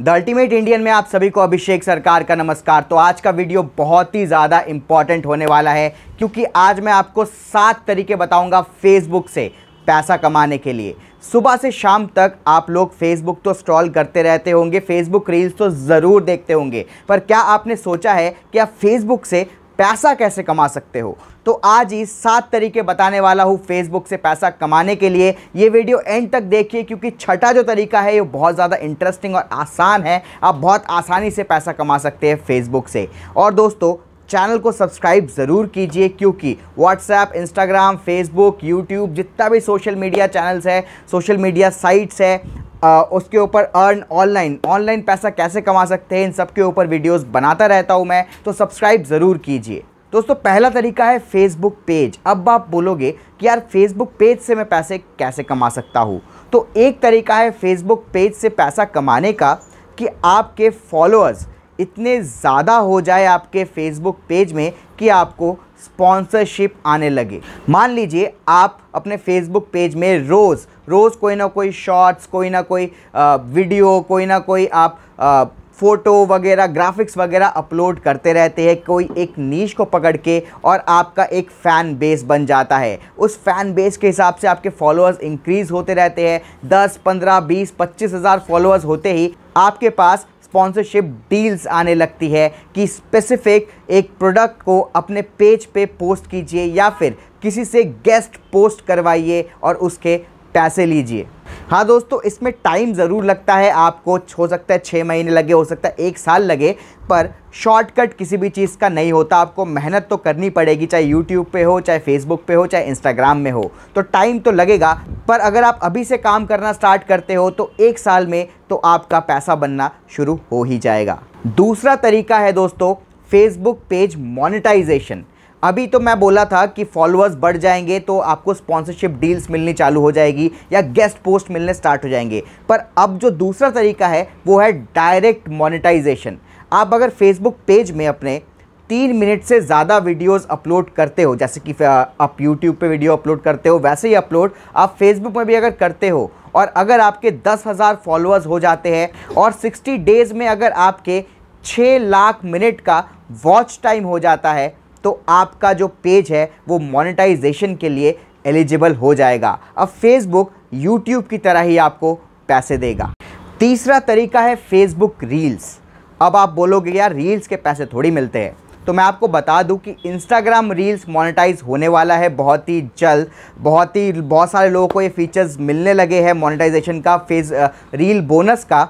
the ultimate Indian में आप सभी को अभिषेक सरकार का नमस्कार तो आज का वीडियो बहुत ही ज़्यादा इम्पॉर्टेंट होने वाला है क्योंकि आज मैं आपको सात तरीके बताऊंगा फेसबुक से पैसा कमाने के लिए सुबह से शाम तक आप लोग फेसबुक तो स्टॉल करते रहते होंगे फेसबुक रील्स तो ज़रूर देखते होंगे पर क्या आपने सोचा है कि आप फेसबुक से पैसा कैसे कमा सकते हो तो आज ही सात तरीके बताने वाला हूँ फेसबुक से पैसा कमाने के लिए ये वीडियो एंड तक देखिए क्योंकि छठा जो तरीका है ये बहुत ज़्यादा इंटरेस्टिंग और आसान है आप बहुत आसानी से पैसा कमा सकते हैं फेसबुक से और दोस्तों चैनल को सब्सक्राइब ज़रूर कीजिए क्योंकि व्हाट्सएप इंस्टाग्राम फेसबुक यूट्यूब जितना भी सोशल मीडिया चैनल्स है सोशल मीडिया साइट्स है आ, उसके ऊपर अर्न ऑनलाइन ऑनलाइन पैसा कैसे कमा सकते हैं इन सब के ऊपर वीडियोस बनाता रहता हूं मैं तो सब्सक्राइब ज़रूर कीजिए दोस्तों पहला तरीका है फेसबुक पेज अब आप बोलोगे कि यार फेसबुक पेज से मैं पैसे कैसे कमा सकता हूँ तो एक तरीका है फेसबुक पेज से पैसा कमाने का कि आपके फॉलोअर्स इतने ज़्यादा हो जाए आपके फेसबुक पेज में कि आपको स्पॉन्सरशिप आने लगे मान लीजिए आप अपने फेसबुक पेज में रोज़ रोज़ कोई ना कोई शॉर्ट्स कोई ना कोई आ, वीडियो कोई ना कोई आप आ, फ़ोटो वगैरह ग्राफिक्स वगैरह अपलोड करते रहते हैं कोई एक नीच को पकड़ के और आपका एक फ़ैन बेस बन जाता है उस फ़ैन बेस के हिसाब से आपके फॉलोअर्स इंक्रीज़ होते रहते हैं 10, 15, 20, पच्चीस हज़ार फॉलोअर्स होते ही आपके पास स्पॉन्सरशिप डील्स आने लगती है कि स्पेसिफिक एक प्रोडक्ट को अपने पेज पे पोस्ट कीजिए या फिर किसी से गेस्ट पोस्ट करवाइए और उसके पैसे लीजिए हाँ दोस्तों इसमें टाइम ज़रूर लगता है आपको हो सकता है छः महीने लगे हो सकता है एक साल लगे पर शॉर्टकट किसी भी चीज़ का नहीं होता आपको मेहनत तो करनी पड़ेगी चाहे यूट्यूब पे हो चाहे फेसबुक पे हो चाहे इंस्टाग्राम में हो तो टाइम तो लगेगा पर अगर आप अभी से काम करना स्टार्ट करते हो तो एक साल में तो आपका पैसा बनना शुरू हो ही जाएगा दूसरा तरीका है दोस्तों फेसबुक पेज मोनेटाइजेशन अभी तो मैं बोला था कि फॉलोअर्स बढ़ जाएंगे तो आपको स्पॉन्सरशिप डील्स मिलनी चालू हो जाएगी या गेस्ट पोस्ट मिलने स्टार्ट हो जाएंगे पर अब जो दूसरा तरीका है वो है डायरेक्ट मोनेटाइजेशन आप अगर फेसबुक पेज में अपने तीन मिनट से ज़्यादा वीडियोस अपलोड करते हो जैसे कि आप यूट्यूब पे वीडियो अपलोड करते हो वैसे ही अपलोड आप फेसबुक में भी अगर करते हो और अगर आपके दस हज़ार फॉलोअर्स हो जाते हैं और सिक्सटी डेज़ में अगर आपके छः लाख मिनट का वॉच टाइम हो जाता है तो आपका जो पेज है वो मोनेटाइजेशन के लिए एलिजिबल हो जाएगा अब फेसबुक यूट्यूब की तरह ही आपको पैसे देगा तीसरा तरीका है फेसबुक रील्स अब आप बोलोगे यार रील्स के पैसे थोड़ी मिलते हैं तो मैं आपको बता दूं कि इंस्टाग्राम रील्स मोनेटाइज होने वाला है बहुत ही जल्द बहुत ही बहुत सारे लोगों को ये फीचर्स मिलने लगे हैं मोनेटाइजेशन का फेज रील बोनस का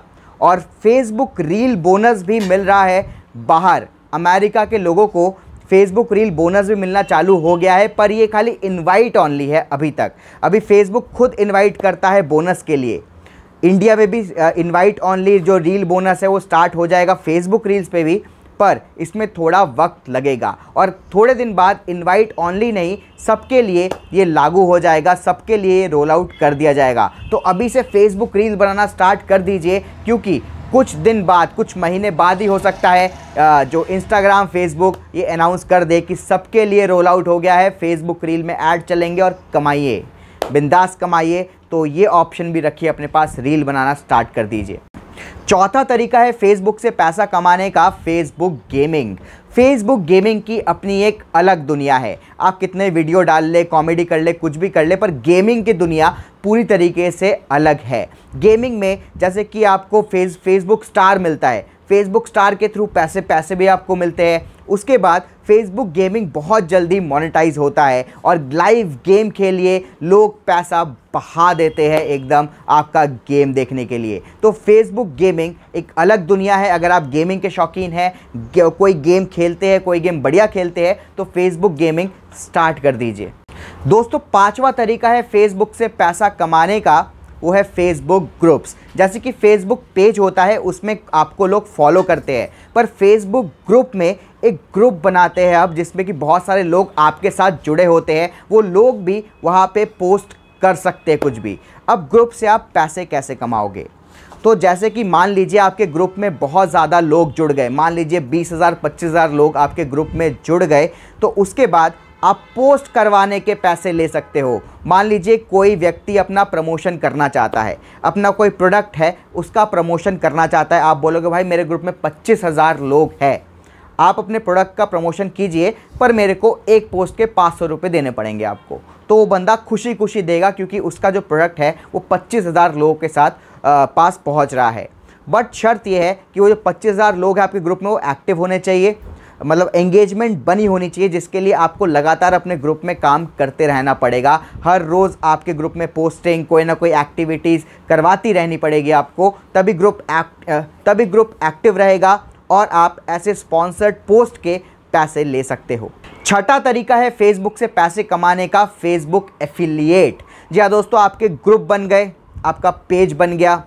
और फेसबुक रील बोनस भी मिल रहा है बाहर अमेरिका के लोगों को फेसबुक रील बोनस भी मिलना चालू हो गया है पर ये खाली इनवाइट ऑनली है अभी तक अभी फेसबुक खुद इनवाइट करता है बोनस के लिए इंडिया में भी इनवाइट ऑनली जो रील बोनस है वो स्टार्ट हो जाएगा फेसबुक रील्स पे भी पर इसमें थोड़ा वक्त लगेगा और थोड़े दिन बाद इनवाइट ऑनली नहीं सबके लिए ये लागू हो जाएगा सबके लिए रोल आउट कर दिया जाएगा तो अभी से फेसबुक रील बनाना स्टार्ट कर दीजिए क्योंकि कुछ दिन बाद कुछ महीने बाद ही हो सकता है जो इंस्टाग्राम फेसबुक ये अनाउंस कर दे कि सबके लिए रोल आउट हो गया है फेसबुक रील में ऐड चलेंगे और कमाइए बिंदास कमाइए तो ये ऑप्शन भी रखिए अपने पास रील बनाना स्टार्ट कर दीजिए चौथा तरीका है फेसबुक से पैसा कमाने का फेसबुक गेमिंग फेसबुक गेमिंग की अपनी एक अलग दुनिया है आप कितने वीडियो डाल ले कॉमेडी कर ले कुछ भी कर ले पर गेमिंग की दुनिया पूरी तरीके से अलग है गेमिंग में जैसे कि आपको फेस फेसबुक स्टार मिलता है फेसबुक स्टार के थ्रू पैसे पैसे भी आपको मिलते हैं उसके बाद फेसबुक गेमिंग बहुत जल्दी मोनेटाइज होता है और लाइव गेम के लिए लोग पैसा बहा देते हैं एकदम आपका गेम देखने के लिए तो फेसबुक गेमिंग एक अलग दुनिया है अगर आप गेमिंग के शौकीन हैं कोई गेम खेलते हैं कोई गेम बढ़िया खेलते हैं तो फेसबुक गेमिंग स्टार्ट कर दीजिए दोस्तों पांचवा तरीका है फेसबुक से पैसा कमाने का वो है फेसबुक ग्रुप्स जैसे कि फेसबुक पेज होता है उसमें आपको लोग फॉलो करते हैं पर फेसबुक ग्रुप में एक ग्रुप बनाते हैं अब जिसमें कि बहुत सारे लोग आपके साथ जुड़े होते हैं वो लोग भी वहाँ पे पोस्ट कर सकते हैं कुछ भी अब ग्रुप से आप पैसे कैसे कमाओगे तो जैसे कि मान लीजिए आपके ग्रुप में बहुत ज़्यादा लोग जुड़ गए मान लीजिए बीस हज़ार पच्चीस हज़ार लोग आपके ग्रुप में जुड़ गए तो उसके बाद आप पोस्ट करवाने के पैसे ले सकते हो मान लीजिए कोई व्यक्ति अपना प्रमोशन करना चाहता है अपना कोई प्रोडक्ट है उसका प्रमोशन करना चाहता है आप बोलोगे भाई मेरे ग्रुप में पच्चीस हज़ार लोग हैं आप अपने प्रोडक्ट का प्रमोशन कीजिए पर मेरे को एक पोस्ट के पाँच सौ रुपये देने पड़ेंगे आपको तो वो बंदा खुशी खुशी देगा क्योंकि उसका जो प्रोडक्ट है वो पच्चीस हज़ार लोगों के साथ पास पहुँच रहा है बट शर्त यह है कि वो जो पच्चीस हज़ार लोग हैं आपके ग्रुप में वो एक्टिव होने चाहिए मतलब एंगेजमेंट बनी होनी चाहिए जिसके लिए आपको लगातार अपने ग्रुप में काम करते रहना पड़ेगा हर रोज़ आपके ग्रुप में पोस्टिंग कोई ना कोई एक्टिविटीज़ करवाती रहनी पड़ेगी आपको तभी ग्रुप एक्ट तभी ग्रुप एक्टिव रहेगा और आप ऐसे स्पॉन्सर्ड पोस्ट के पैसे ले सकते हो छठा तरीका है फेसबुक से पैसे कमाने का फेसबुक एफिलिएट जी हाँ दोस्तों आपके ग्रुप बन गए आपका पेज बन गया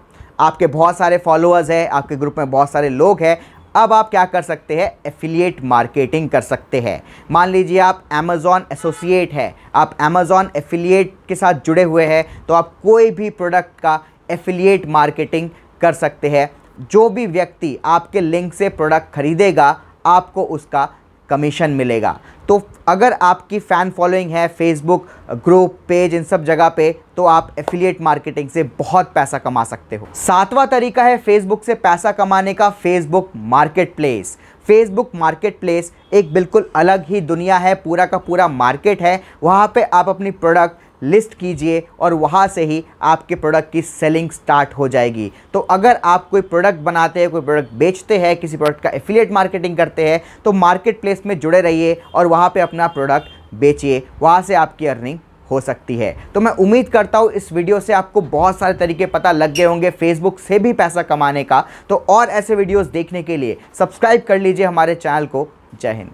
आपके बहुत सारे फॉलोअर्स हैं आपके ग्रुप में बहुत सारे लोग हैं अब आप क्या कर सकते हैं एफिलिएट मार्केटिंग कर सकते हैं मान लीजिए आप अमेज़ॉन एसोसिएट है आप अमेज़ॉन एफिलिएट के साथ जुड़े हुए हैं तो आप कोई भी प्रोडक्ट का एफिलिएट मार्केटिंग कर सकते हैं जो भी व्यक्ति आपके लिंक से प्रोडक्ट खरीदेगा आपको उसका कमीशन मिलेगा तो अगर आपकी फ़ैन फॉलोइंग है फेसबुक ग्रुप पेज इन सब जगह पे तो आप एफिलिएट मार्केटिंग से बहुत पैसा कमा सकते हो सातवां तरीका है फेसबुक से पैसा कमाने का Facebook marketplace Facebook marketplace एक बिल्कुल अलग ही दुनिया है पूरा का पूरा मार्केट है वहाँ पे आप अपनी प्रोडक्ट लिस्ट कीजिए और वहाँ से ही आपके प्रोडक्ट की सेलिंग स्टार्ट हो जाएगी तो अगर आप कोई प्रोडक्ट बनाते हैं कोई प्रोडक्ट बेचते हैं किसी प्रोडक्ट का एफिलिएट मार्केटिंग करते हैं तो मार्केट प्लेस में जुड़े रहिए और वहाँ पर अपना प्रोडक्ट बेचिए वहाँ से आपकी अर्निंग हो सकती है तो मैं उम्मीद करता हूँ इस वीडियो से आपको बहुत सारे तरीके पता लग गए होंगे फेसबुक से भी पैसा कमाने का तो और ऐसे वीडियोज़ देखने के लिए सब्सक्राइब कर लीजिए हमारे चैनल को जय हिंद